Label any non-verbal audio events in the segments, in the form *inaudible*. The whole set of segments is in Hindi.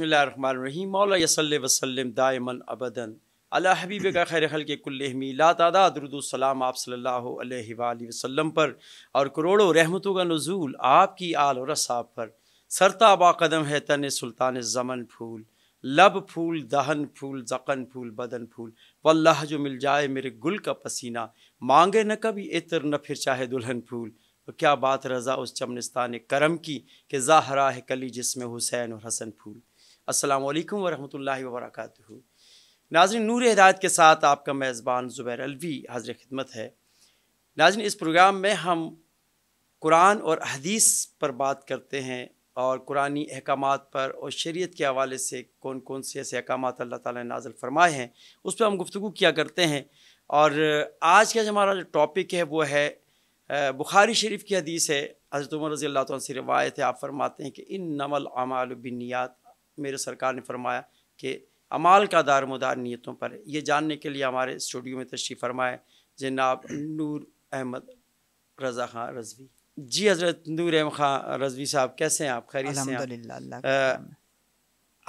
बसमीम मौला वसलम दायमन अबदन अला हबीब का खैर खल के कुल्लमी ला तादा दरुदसलाम आप सल्ला वसलम पर और करोड़ों रहमतों का नजूल आपकी आल और असाब पर सरता कदम है तन सुल्तान ज़मन फूल लब फूल दहन फूल जकन फूल बदन फूल वल्लाह जो मिल जाए मेरे गुल का पसीना मांगे न कभी इतर न फिर चाहे दुल्हन फूल तो क्या बात रज़ा उस चमनिस्तान करम की कि ज़ाहरा है कली जिसमें हुसैन और हसन फूल अस्सलाम वालेकुम वरक वबरकatuh नाजन नूर हिदायत के साथ आपका मेज़बान ज़ुबैर अलवी हाजिर खिदमत है नाजन इस प्रोग्राम में हम कुरान और हदीस पर बात करते हैं और कुरानी अहकाम पर और शरीयत के हवाले से कौन कौन से ऐसे अहकाम अल्लाह ताला ने नाजल फरमाए हैं उस पर हम गुफ्तु किया करते हैं और आज का जो हमारा जो टॉपिक है वो है बुखारी शरीफ की हदीस है हज़रत उमर रज़ी अल्लाह से रिवायत है आप फरमाते हैं कि इन नमल अमाल बिनियात मेरे सरकार ने फरमाया कि अमाल का दार मदार नीयतों पर ये जानने के लिए हमारे स्टूडियो में तशरी फरमाए जनाब नूर अहमद रज़ा खां रजवी जी हज़रत नूर अहमद खां रजवी साहब कैसे हैं आप खैरियत से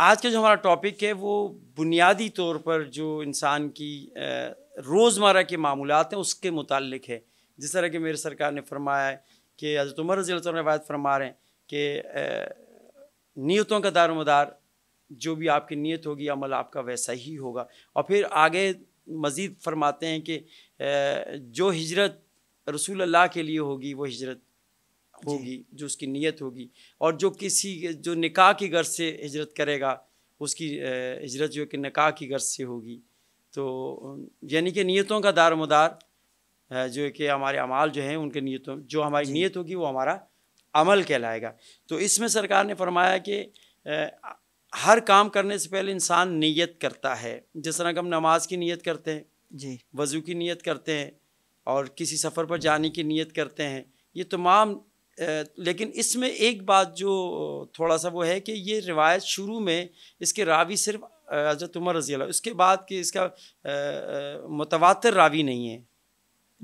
आज का जो हमारा टॉपिक है वो बुनियादी तौर पर जो इंसान की रोज़मर्रा के मामूलत हैं उसके मुतक है जिस तरह के मेरे सरकार ने फरमाया है कि हज़रत उमर रजील रवायत फरमा रहे हैं कि नियतों का दारोमदार जो भी आपकी नीयत होगी अमल आपका वैसा ही होगा और फिर आगे मज़ीद फरमाते हैं कि जो हिजरत रसूल अल्लाह के लिए होगी वो हिजरत होगी जो उसकी नीयत होगी और जो किसी जो निकाह की गर्ज से हिजरत करेगा उसकी हिजरत जो कि निकाह की गर्ज से होगी तो यानी कि नीयतों का दारमदार जो कि हमारे अमाल जो हैं उनके नीयतों जो हमारी नीयत होगी वो हमारा अमल कहलाएगा तो इसमें सरकार ने फरमाया कि हर काम करने से पहले इंसान नीयत करता है जिस तरह हम नमाज की नीयत करते हैं जी वज़ू की नीयत करते हैं और किसी सफ़र पर जाने की नीयत करते हैं ये तमाम लेकिन इसमें एक बात जो थोड़ा सा वो है कि ये रिवायत शुरू में इसके रावी सिर्फ हजरत उमर रजी उसके बाद कि इसका मुतवा रावी नहीं है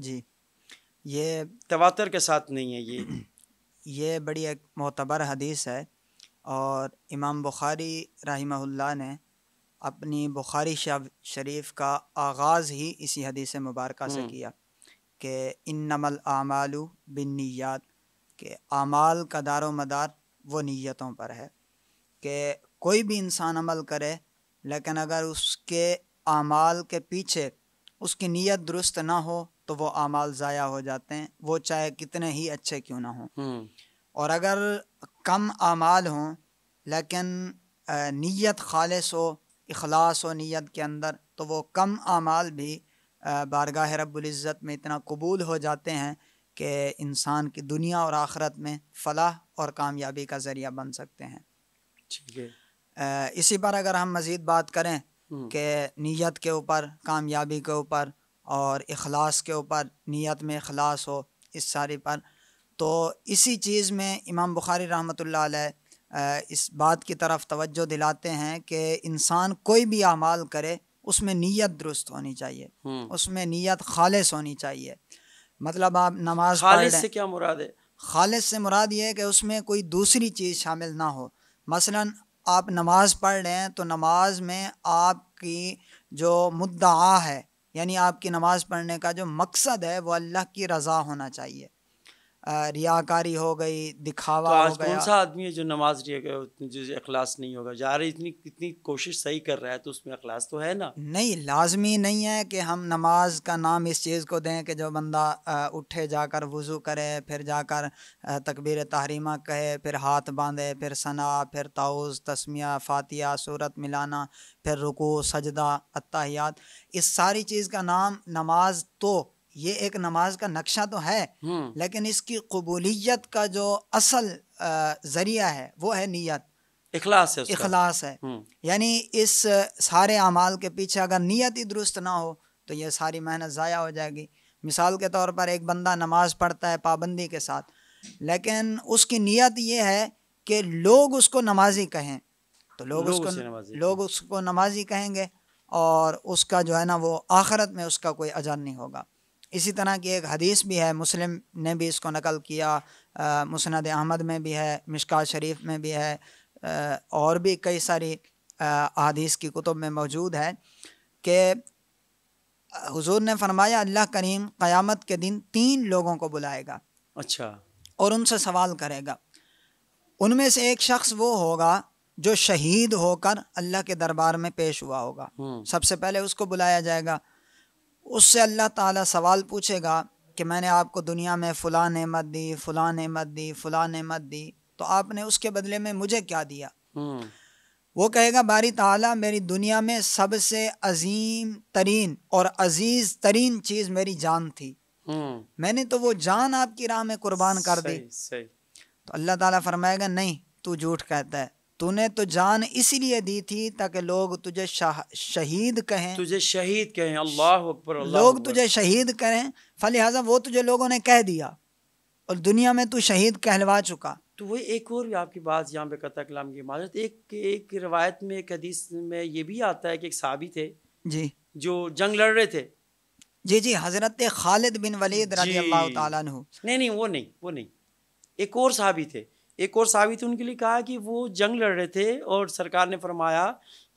जी ये तवातर के साथ नहीं है ये *clears throat* ये बड़ी एक मोतबर हदीस है और इमाम बुखारी रहीमहुल्लाह ने अपनी बुखारी शरीफ का आगाज़ ही इसी हदीस मुबारक से हम्म। किया कि इन नमल आमालू बिन नीयात के आमाल का दारो मदार वो नीयतों पर है कि कोई भी इंसान अमल करे लेकिन अगर उसके आमाल के पीछे उसकी नीयत दुरुस्त ना हो तो वो अमाल ज़ाया हो जाते हैं वो चाहे कितने ही अच्छे क्यों ना हों हम्म। और अगर कम अमाल हों लेकिन नीयत खालस हो अखलास हो नीयत के अंदर तो वो कम अमाल भी बारगाह रब्ज़त में इतना कबूल हो जाते हैं कि इंसान की दुनिया और आखरत में फलाह और कामयाबी का ज़रिया बन सकते हैं ठीक है इसी पर अगर हम मज़ीद बात करें हम्म। कि नीयत के ऊपर कामयाबी के ऊपर और अखलास के ऊपर नीयत में अखलास हो इस सारी पर तो इसी चीज़ में इमाम बुखारी रहमत इस बात की तरफ तवज्जो दिलाते हैं कि इंसान कोई भी अमाल करे उसमें नीयत दुरुस्त होनी चाहिए हम्म। उसमें नीयत खालिश होनी चाहिए मतलब आप नमाज खालिश से क्या मुराद है खालिश से मुराद ये है कि उसमें कोई दूसरी चीज़ शामिल ना हो मसलन आप नमाज पढ़ रहे हैं तो नमाज में आपकी जो मुद्दा है यानी आपकी नमाज़ पढ़ने का जो मकसद है वो अल्लाह की रज़ा होना चाहिए रियाकारी हो गई दिखावा तो आज कौन सा आदमी है जो नमाज जो अखलास नहीं होगा जा रही इतनी इतनी कोशिश सही कर रहा है तो उसमें अखलास तो है ना नहीं लाजमी नहीं है कि हम नमाज का नाम इस चीज़ को दें कि जो बंदा उठे जाकर वज़ू करे फिर जाकर तकबीर तहरीमा कहे फिर हाथ बांधे फिर सना फिर ताउज़ तस्मिया फ़ातिया सूरत मिलाना फिर रुको सजदा अत्ताहियात इस सारी चीज़ का नाम नमाज तो ये एक नमाज का नक्शा तो है हम्म। लेकिन इसकी कबूलियत का जो असल ज़रिया है वो है नीयत इखलास है इखलास है हम्म। यानी इस सारे अमाल के पीछे अगर नीयत ही दुरुस्त ना हो तो ये सारी मेहनत ज़ाया हो जाएगी मिसाल के तौर पर एक बंदा नमाज पढ़ता है पाबंदी के साथ लेकिन उसकी नीयत ये है कि लोग उसको नमाजी कहें तो लोग, लोग उसको लोग उसको नमाजी कहेंगे और उसका जो है ना वो आखरत में उसका कोई अजर नहीं होगा इसी तरह की एक हदीस भी है मुस्लिम ने भी इसको नकल किया मुसनद अहमद में भी है मिशका शरीफ में भी है आ, और भी कई सारी अदीस की कुतुब में मौजूद है कि हुजूर ने फरमाया अल्लाह करीम क़यामत के दिन तीन लोगों को बुलाएगा अच्छा और उनसे सवाल करेगा उनमें से एक शख्स वो होगा जो शहीद होकर अल्लाह के दरबार में पेश हुआ होगा हम्म। सबसे पहले उसको बुलाया जाएगा उससे अल्लाह ताला सवाल पूछेगा कि मैंने आपको दुनिया में फ़लाँ नेमत दी फ़लाँ नेमत दी फ़लाँ नेमत दी तो आपने उसके बदले में मुझे क्या दिया हम्म। वो कहेगा बारी ताला मेरी दुनिया में सबसे अजीम तरीन और अजीज़ तरीन चीज़ मेरी जान थी हम्म। मैंने तो वो जान आपकी राह में कुर्बान कर दी तो अल्लाह ताला फरमाएगा नहीं तू झूठ कहता है तूने तो जान इसलिए दी थी ताकि लोग तुझे शहीद कहें तुझे शहीद कहें अल्लाह अकबर लोग तुझे शहीद करें फलिहाजा वो तुझे लोगों ने कह दिया और दुनिया में तू शहीद कहलवा चुका तो वही एक और भी आपकी बात यहाँ पे कता कलाम की माजरत एक एक रिवायत में एक हदीस में ये भी आता है कि एक साबी थे जी जो जंग लड़ रहे थे जी जी हजरत खालिद बिन वलीद रजी अल्लाह नहीं नहीं वो नहीं वो नहीं एक और साहबी थे एक और साबित उनके लिए कहा कि वो जंग लड़ रहे थे और सरकार ने फरमाया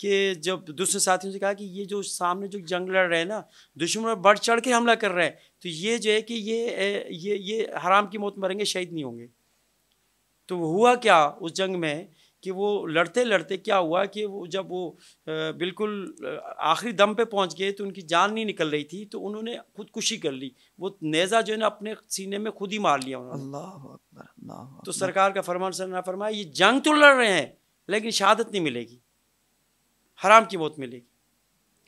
कि जब दूसरे साथियों से कहा कि ये जो सामने जो जंग लड़ रहे हैं ना दुश्मन पर बढ़ चढ़ के हमला कर रहे हैं तो ये जो है कि ये ये ये हराम की मौत मरेंगे शहीद नहीं होंगे तो हुआ क्या उस जंग में कि वो लड़ते लड़ते क्या हुआ कि वो जब वो बिल्कुल आखिरी दम पे पहुंच गए तो उनकी जान नहीं निकल रही थी तो उन्होंने खुदकुशी कर ली वो नेज़ा जो है ना अपने सीने में खुद ही मार लिया उन्होंने अल्लाह तो सरकार का फरमान सरना फरमाया ये जंग तो लड़ रहे हैं लेकिन शहादत नहीं मिलेगी हराम की मौत मिलेगी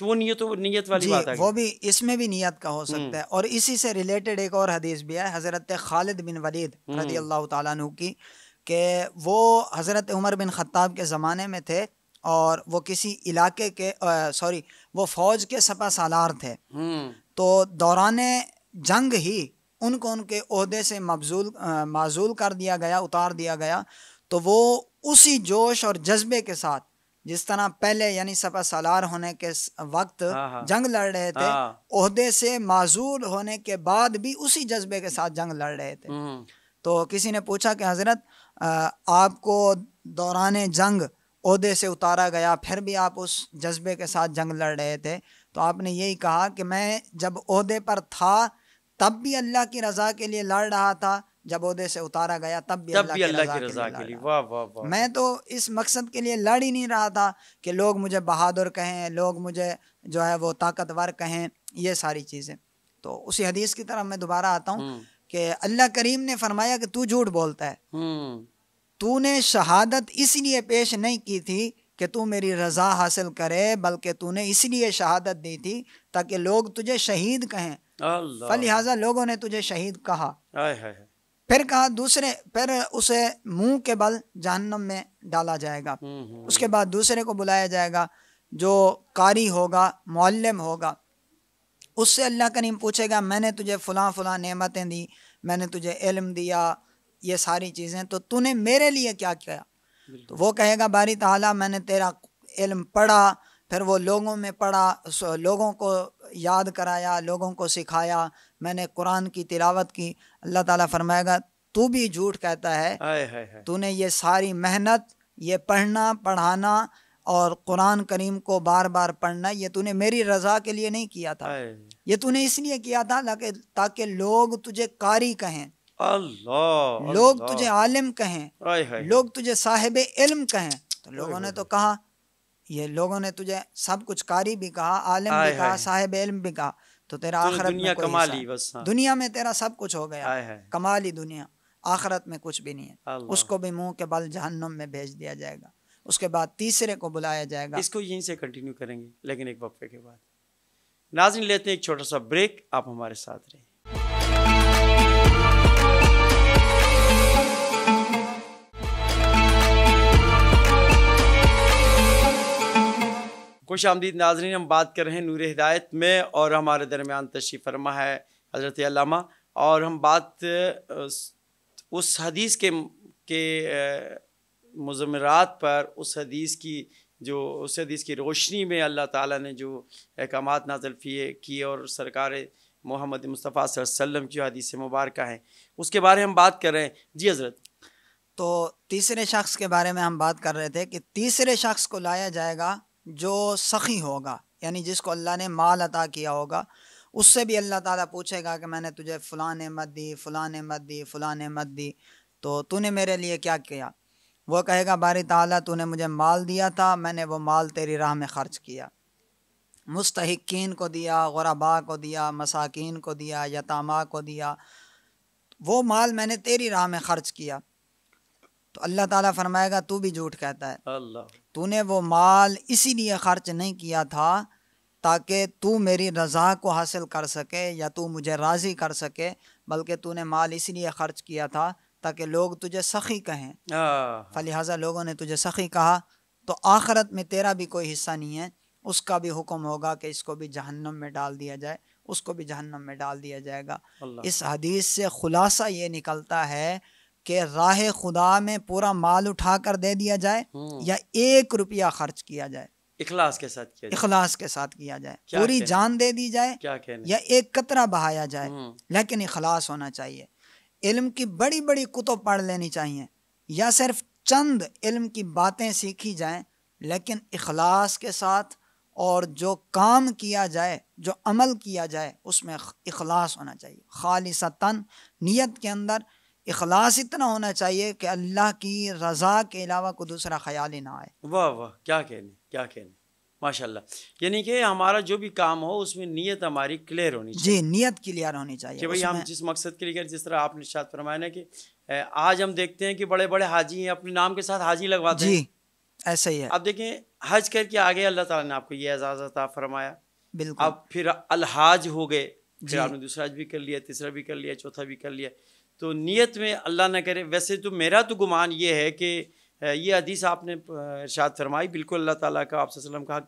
तो वो नीयत तो नीयत वाली बात है वो भी इसमें भी नीयत का हो हम्म। सकता है और इसी से रिलेटेड एक और हदीस भी है हज़रत खालिद बिन वलीद रजी अल्लाह तु की कि वो हज़रत उमर बिन ख़त्ताब के ज़माने में थे और वो किसी इलाके के सॉरी वो फ़ौज के सपा सालार थे हम्म। तो दौरान जंग ही उनको उनके अहदे से मबजूल माजूल कर दिया गया उतार दिया गया तो वो उसी जोश और जज्बे के साथ जिस तरह पहले यानी सपा सालार होने के वक्त हाँ, हाँ। जंग लड़ रहे थे अहदे हाँ। से माजूल होने के बाद भी उसी जज्बे के साथ जंग लड़ रहे थे हम्म। तो किसी ने पूछा कि हज़रत आपको दौरान जंग अहदे से उतारा गया फिर भी आप उस जज्बे के साथ जंग लड़ रहे थे तो आपने यही कहा कि मैं जब अहदे पर था तब भी अल्लाह की रज़ा के लिए लड़ रहा था जब अहदे से उतारा गया तब भी अल्लाह की रज़ा के लिए वा, वा, वा। मैं तो इस मकसद के लिए लड़ ही नहीं रहा था कि लोग मुझे बहादुर कहें लोग मुझे जो है वो ताकतवर कहें ये सारी चीज़ें तो उसी हदीस की तरफ मैं दोबारा आता हूँ हम्म। कि अल्लाह करीम ने फरमाया कि तू झूठ बोलता है हम्म। तूने शहादत इसलिए पेश नहीं की थी कि तू मेरी रज़ा हासिल करे बल्कि तूने इसलिए शहादत दी थी ताकि लोग तुझे शहीद कहें लिहाजा लोगों ने तुझे शहीद कहा फिर कहा दूसरे फिर उसे मुंह के बल जहनम में डाला जाएगा हम्म, हम्म, उसके बाद दूसरे को बुलाया जाएगा जो कारी होगा मोलम होगा उससे अल्लाह करीम पूछेगा मैंने तुझे फ़लाँ फ़लाँ नमतें दी मैंने तुझे इल्म दिया ये सारी चीज़ें तो तूने मेरे लिए क्या किया तो वो कहेगा बारी ताला मैंने तेरा इल्म पढ़ा फिर वो लोगों में पढ़ा लोगों को याद कराया लोगों को सिखाया मैंने कुरान की तिलावत की अल्लाह ताला फरमाएगा तू भी झूठ कहता है तूने ये सारी मेहनत ये पढ़ना पढ़ाना और कुरान करीम को बार बार पढ़ना ये तूने मेरी रज़ा के लिए नहीं किया था ये तूने इसलिए किया था ताकि लोग तुझे कारी कहें अल्लाह लोग Allah. तुझे आलिम कहें लोग तुझे साहिब इल्म कहें तो लोगों ने तो कहा ये लोगों ने तुझे सब कुछ कारी भी कहा आलिम भी कहा साहिब इल्म भी कहा तो तेरा आखिरत दुनिया कमाली बस हाँ। दुनिया में तेरा सब कुछ हो गया कमाली दुनिया आखिरत में कुछ भी नहीं है उसको भी मुंह के बल जहन्नम में भेज दिया जाएगा उसके बाद तीसरे को बुलाया जाएगा इसको यहीं से कंटिन्यू करेंगे लेकिन एक वक्फे के बाद नाजिन लेते हैं एक छोटा सा ब्रेक आप हमारे साथ रहें खुश आमदीद नाजरीन हम बात कर रहे हैं नूर हिदायत में और हमारे दरमियान तशीफ फरमा है हज़रत अल्लामा और हम बात उस हदीस के के मजमरात पर उस हदीस की जो उस हदीस की रोशनी में अल्लाह ताला ने जो अहकाम नाजल किए और सरकार मोहम्मद मुस्तफ़ा वसम की हदीस मुबारक हैं उसके बारे में हम बात कर रहे हैं जी हज़रत तो तीसरे शख्स के बारे में हम बात कर रहे थे कि तीसरे शख्स को लाया जाएगा जो सखी होगा यानी जिसको अल्लाह ने माल अता किया होगा उससे भी अल्लाह ताला पूछेगा कि मैंने तुझे फ़लाँ मत दी फ़लाँ मत दी फ़लाँ मत दी तो तूने मेरे लिए क्या किया वो कहेगा बारी ताला तूने मुझे माल दिया था मैंने वो माल तेरी राह में ख़र्च किया मुस्तकिन को दिया गुरबा को दिया मसाकिन को दिया यतामा को दिया वो माल मैंने तेरी राह में ख़र्च किया तो अल्लाह ताला फरमाएगा तू भी झूठ कहता है तूने वो माल इसीलिए ख़र्च नहीं किया था ताकि तू मेरी रज़ा को हासिल कर सके या तू मुझे राज़ी कर सके बल्कि तूने माल इसीलिए ख़र्च किया था ताकि लोग तुझे सखी कहें हाँ। फलिहाजा लोगों ने तुझे सखी कहा तो आखरत में तेरा भी कोई हिस्सा नहीं है उसका भी हुक्म होगा कि इसको भी जहन्नम में डाल दिया जाए उसको भी जहन्नम में डाल दिया जाएगा इस हदीस से खुलासा ये निकलता है कि राह खुदा में पूरा माल उठा कर दे दिया जाए हम्म। या एक रुपया खर्च किया जाए इखलास के साथ किया इखलास के साथ किया जाए पूरी जान दे दी जाए या एक कतरा बहाया जाए हम्म। लेकिन इखलास होना चाहिए इल्म की बड़ी बड़ी कुतुब पढ़ लेनी चाहिए या सिर्फ चंद इल्म की बातें सीखी जाएं लेकिन अखलास के साथ और जो काम किया जाए जो अमल किया जाए उसमें इखलास होना चाहिए खालिसतन नीयत के अंदर अखलास इतना होना चाहिए कि अल्लाह की रज़ा के अलावा कोई दूसरा ख्याल ही ना आए वाह वाह क्या कहने क्या कहने माशाल्लाह यानी कि हमारा जो भी काम हो उसमें नीयत हमारी क्लियर होनी चाहिए जी नीयत क्लियर होनी चाहिए कि भाई हम जिस मकसद के लिए जिस तरह आपने शायद फरमाया ना कि आज हम देखते हैं कि बड़े बड़े हाजी हैं अपने नाम के साथ हाजी लगवाते जी, हैं ऐसा ही है अब देखें हज करके आगे अल्लाह ताला ने आपको ये एजाज़ अता फरमाया बिल्कुल अब फिर अलहाज हो गए फिर आपने दूसरा भी कर लिया तीसरा भी कर लिया चौथा भी कर लिया तो नीयत में अल्लाह ना करे वैसे तो मेरा तो गुमान ये है कि ये हदीस आपने इरशाद फरमाई बिल्कुल अल्लाह ताला का आपसे वसल्लम का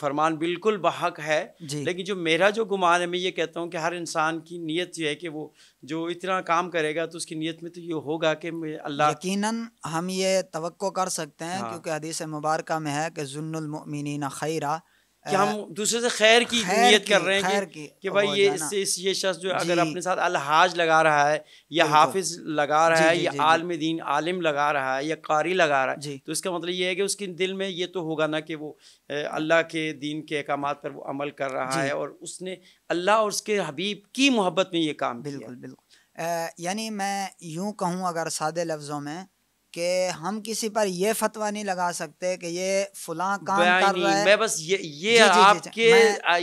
फरमान बिल्कुल बहक है लेकिन जो मेरा जो गुमान है मैं ये कहता हूँ कि हर इंसान की नीयत ये है कि वो जो इतना काम करेगा तो उसकी नीयत में तो ये होगा कि अल्लाह यकीनन हम ये तो कर सकते हैं हाँ। क्योंकि हदीस मुबारक में है कि जुन्नमिन खैरा कि हम दूसरे से खैर की नीयत कर रहे हैं कि, कि भाई ये इससे इस ये शख्स जो अगर अपने साथ अलहाज लगा रहा है या हाफिज लगा रहा है या आलम दीन आलिम लगा रहा है या कारी लगा रहा है तो इसका मतलब ये है कि उसके दिल में ये तो होगा ना कि वो अल्लाह के दीन के अहकाम पर वो अमल कर रहा है और उसने अल्लाह और उसके हबीब की मोहब्बत में ये काम बिल्कुल बिल्कुल यानी मैं यूँ कहूँ अगर सादे लफ्ज़ों में कि हम किसी पर ये फतवा नहीं लगा सकते कि ये फलां काम कर रहा है मैं बस ये ये जी, जी, आपके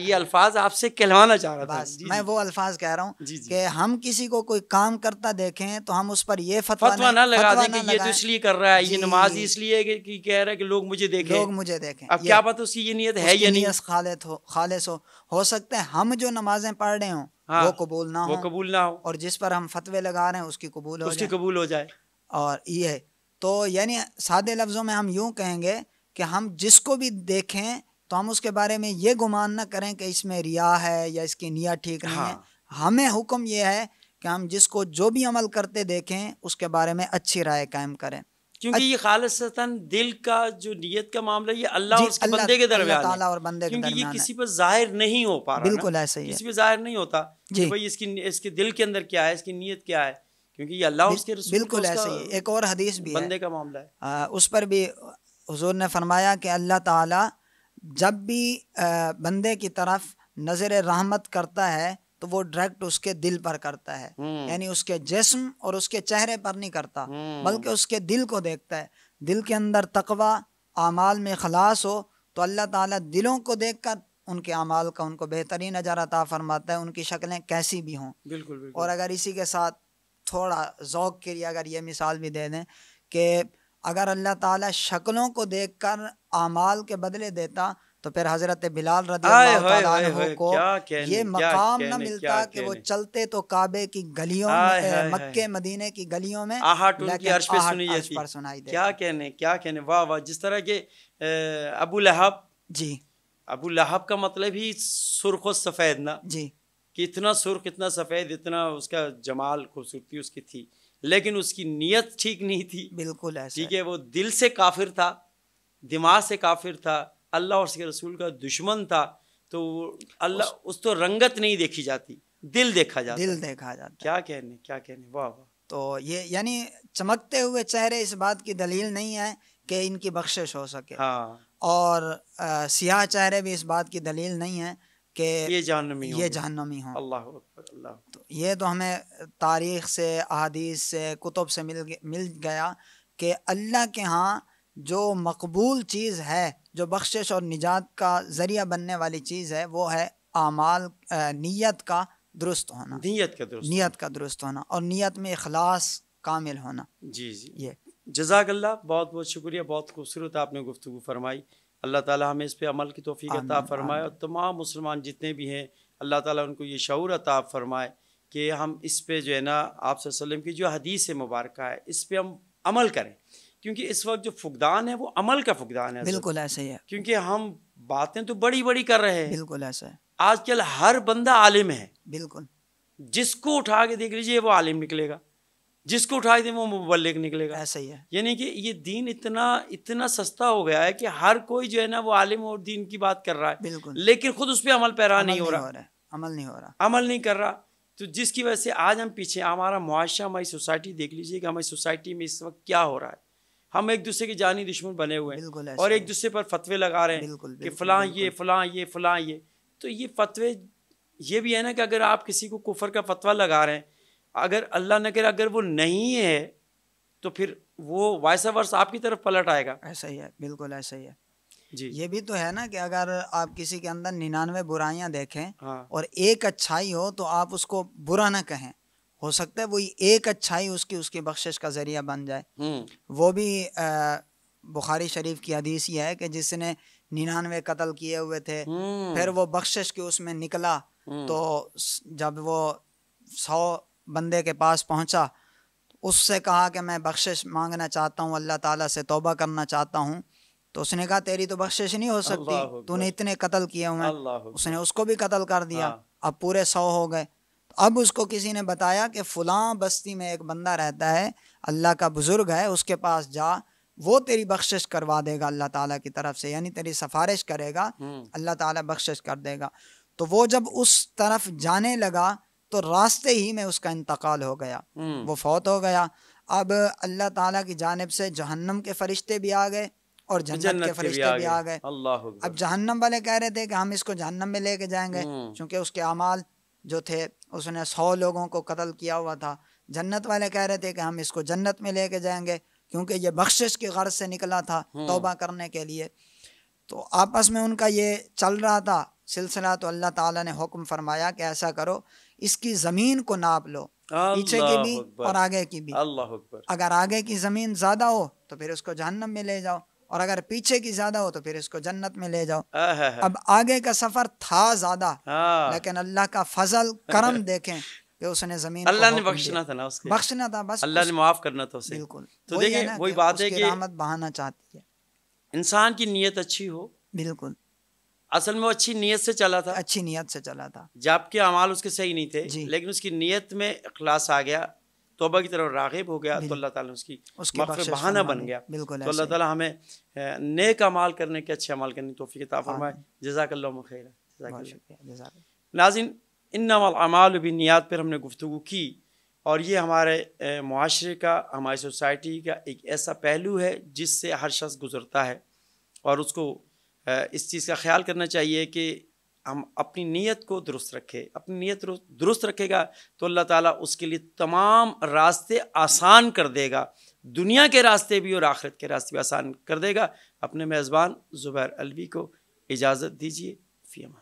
ये अल्फाज आपसे कहलवाना चाह रहा बस, था जी, मैं जी, वो अल्फाज कह रहा हूँ कि हम किसी को कोई काम करता देखें तो हम उस पर ये फतवा, फतवा ना लगा दें कि ये तो इसलिए कर रहा है ये नमाज इसलिए कह रहा है कि लोग मुझे देखें लोग मुझे देखें अब क्या पता उसकी ये नीयत है या नहीं खालिद हो खालिद हो हो सकता है हम जो नमाजें पढ़ रहे हों हाँ, वो कबूल ना हो कबूल ना हो और जिस पर हम फतवे लगा रहे हैं उसकी कबूल हो उसकी कबूल हो जाए और ये है तो यानी सादे लफ्ज़ों में हम यूँ कहेंगे कि हम जिसको भी देखें तो हम उसके बारे में ये गुमान ना करें कि इसमें रिया है या इसकी निया ठीक नहीं हाँ। है हमें हुक्म यह है कि हम जिसको जो भी अमल करते देखें उसके बारे में अच्छी राय कायम करें क्योंकि ये खालसता दिल का जो नीयत का मामला ये अल्लाह और बंदे के दरमियान और बंदे के क्योंकि ये किसी पर जाहिर नहीं हो पा रहा बिल्कुल ऐसे ही किसी पर जाहिर नहीं होता कि भाई इसकी इसके दिल के अंदर क्या है इसकी नीयत क्या है क्योंकि ये अल्लाह उसके बिल्कुल ऐसे ही एक और हदीस भी बंदे का मामला है आ, उस पर भी हुजूर ने फरमाया कि अल्लाह ताला जब भी आ, बंदे की तरफ नज़र रहमत करता है तो वो डायरेक्ट उसके दिल पर करता है हम्म। यानी उसके जिस्म और उसके चेहरे पर नहीं करता हम्म। बल्कि उसके दिल को देखता है दिल के अंदर तकवा आमाल में खलास हो तो अल्लाह ताला दिलों को देख कर उनके अमाल का उनको बेहतरीन नज़र अता फरमाता है उनकी शक्लें कैसी भी हों बिल्कुल, बिल्कुल और अगर इसी के साथ थोड़ा जौक के लिए अगर ये मिसाल भी दे दें कि अगर अल्लाह ताला शक्लों को देखकर आमाल के बदले देता तो फिर हज़रत बिलाल रदी को ये मकाम न मिलता कि वो चलते तो काबे की गलियों में मक्के मदीने की गलियों में सुनाई क्या कहने क्या कहने वाह वाह जिस तरह के अबू लहब जी अबू लहब का मतलब ही सुर्ख सफ़ेद ना जी कि इतना सुर्ख इतना सफ़ेद इतना उसका जमाल खूबसूरती उसकी थी लेकिन उसकी नीयत ठीक नहीं थी बिल्कुल ठीक है वो दिल से काफिर था दिमाग से काफिर था अल्लाह और उसके रसूल का दुश्मन था तो अल्लाह उस, उस तो रंगत नहीं देखी जाती दिल देखा जाता दिल देखा जाता क्या कहने क्या कहने वाह वाह तो ये यानी चमकते हुए चेहरे इस बात की दलील नहीं है कि इनकी बख्शिश हो सके हाँ। और आ, सियाह चेहरे भी इस बात की दलील नहीं है कि ये जहनमी ये जहनमी हो अल्लाह अल्लाह तो ये तो हमें तारीख से अदीस से कुतुब से मिल मिल गया कि अल्लाह के यहाँ जो मकबूल चीज़ है जो बख्शिश और निजात का ज़रिया बनने वाली चीज़ है वो है आमाल नीयत का दुरुस्त होना नीयत का दुरुस्त नीयत का दुरुस्त होना और नीयत में अखलास कामिल होना जी जी ये जजाकल्ला बहुत बहुत शुक्रिया बहुत खूबसूरत आपने गुफ्तु फरमाई अल्लाह ताला हमें इस पर अमल की तोफ़ी अता फ़रमाए और तमाम मुसलमान जितने भी हैं अल्लाह ताला उनको ये शूर अता फ़रमाए कि हम इस पर जो है ना आप वसल्लम की जो हदीस मुबारक है इस पर हम अमल करें क्योंकि इस वक्त जो फुकदान है वो अमल का फुकदान है बिल्कुल ऐसा ही है क्योंकि हम बातें तो बड़ी बड़ी कर रहे हैं बिल्कुल ऐसा है आजकल हर बंदा आलिम है बिल्कुल जिसको उठा के देख लीजिए वो आलिम निकलेगा जिसको उठाए दें वो मुबलिक निकलेगा ऐसा ही है यानी कि ये दीन इतना इतना सस्ता हो गया है कि हर कोई जो है ना वो आलिम और दीन की बात कर रहा है बिल्कुल लेकिन खुद उस पर अमल पैरा नहीं हो रहा है अमल नहीं हो रहा अमल नहीं कर रहा तो जिसकी वजह से आज हम पीछे हमारा मुआशा हमारी सोसाइटी देख लीजिए कि हमारी सोसाइटी में इस वक्त क्या हो रहा है हम एक दूसरे के जानी दुश्मन बने हुए हैं और एक दूसरे पर फतवे लगा रहे हैं कि फलां ये फलां ये फलां ये तो ये फतवे ये भी है ना कि अगर आप किसी को कुफर का फतवा लगा रहे हैं अगर अल्लाह न करे अगर वो नहीं है तो फिर वो वैसा वर्ष आपकी तरफ पलट आएगा ऐसा ही है बिल्कुल ऐसा ही है जी ये भी तो है ना कि अगर आप किसी के अंदर निन्यानवे बुराइयां देखें हाँ। और एक अच्छाई हो तो आप उसको बुरा ना कहें हो सकता है वही एक अच्छाई उसकी उसकी बख्शिश का जरिया बन जाए हम्म। वो भी बुखारी शरीफ की हदीस ये है कि जिसने निन्यानवे कत्ल किए हुए थे हम्म। फिर वो बख्शिश के उसमें निकला हम्म। तो जब वो सौ बंदे के पास पहुंचा उससे कहा कि मैं बख्शिश मांगना चाहता हूँ अल्लाह ताला से तौबा करना चाहता हूँ तो उसने कहा तेरी तो बख्शिश नहीं हो सकती तूने इतने कत्ल किए हुए हैं उसने उसको भी कत्ल कर दिया हाँ। अब पूरे सौ हो गए तो अब उसको किसी ने बताया कि फलां बस्ती में एक बंदा रहता है अल्लाह का बुज़ुर्ग है उसके पास जा वो तेरी बख्शिश करवा देगा अल्लाह ताला की तरफ से यानी तेरी सिफारिश करेगा हम्म। अल्लाह ताला बख्शिश कर देगा तो वो जब उस तरफ जाने लगा तो रास्ते ही में उसका इंतकाल हो गया हम्म। वो फौत हो गया अब अल्लाह ताला की जानब से जहन्नम के फरिश्ते भी आ गए और जन्नत के फरिश्ते भी आ गए अब जहन्नम वाले कह रहे थे कि हम इसको जहन्नम में लेके जाएंगे हम्म। क्योंकि उसके अमाल जो थे उसने सौ लोगों को कत्ल किया हुआ था जन्नत वाले कह रहे थे कि हम इसको जन्नत में लेके जाएंगे क्योंकि ये बख्शिश की गर्ज से निकला था हम्म। तोबा करने के लिए तो आपस में उनका ये चल रहा था सिलसिला तो अल्लाह ताला ने हुक्म फरमाया कि ऐसा करो इसकी ज़मीन को नाप लो पीछे की भी और आगे की भी अल्लाह अगर आगे की ज़मीन ज़्यादा हो तो फिर उसको जहन्नम में ले जाओ और अगर पीछे की ज्यादा हो तो फिर इसको जन्नत में ले जाओ अब आगे का सफर था ज्यादा हाँ। लेकिन अल्लाह का फजल करम *laughs* देखें कि उसने जमीन अल्लाह ने बख्शना था ना उसके बख्शना था बस अल्लाह ने माफ करना था उसे बिल्कुल तो देखिए वही बात है कि बहाना चाहती है इंसान की नीयत अच्छी हो बिल्कुल असल में वो अच्छी नीयत से चला था अच्छी नीयत से चला था जबकि अमाल उसके सही नहीं थे लेकिन उसकी नीयत में अखलास आ गया तोबा की तरफ रागिब हो गया तो अल्लाह ताला उसकी, उसके बहाना बन गया बिल्कुल तो अल्लाह ताला हमें नेक अमाल करने के अच्छे अमाल करने तोफ़ी ता फरमाए जजाकल्ला खैर नाजिन इन अमाल नियात पर हमने गुफ्तु की और ये हमारे माशरे का हमारी सोसाइटी का एक ऐसा पहलू है जिससे हर शख्स गुज़रता है और उसको इस चीज़ का ख्याल करना चाहिए कि हम अपनी नीयत को दुरुस्त रखें अपनी नीयत दुरुस्त रखेगा तो अल्लाह ताला उसके लिए तमाम रास्ते आसान कर देगा दुनिया के रास्ते भी और आखिरत के रास्ते भी आसान कर देगा अपने मेज़बान ज़ुबैर अलवी को इजाज़त दीजिए फ़ी